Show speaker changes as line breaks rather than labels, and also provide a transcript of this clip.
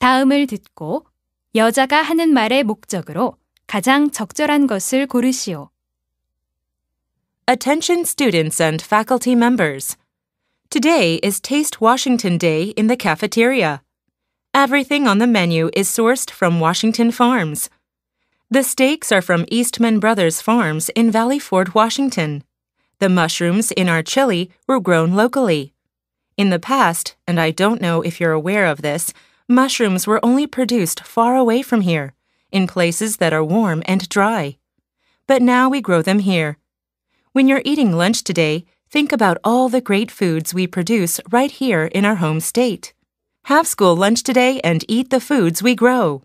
다음을 듣고 여자가 하는 말의 목적으로 가장 적절한 것을 고르시오.
Attention students and faculty members. Today is Taste Washington Day in the cafeteria. Everything on the menu is sourced from Washington Farms. The steaks are from Eastman Brothers Farms in Valley Ford, Washington. The mushrooms in our chili were grown locally. In the past, and I don't know if you're aware of this, mushrooms were only produced far away from here, in places that are warm and dry. But now we grow them here. When you're eating lunch today, think about all the great foods we produce right here in our home state. Have school lunch today and eat the foods we grow.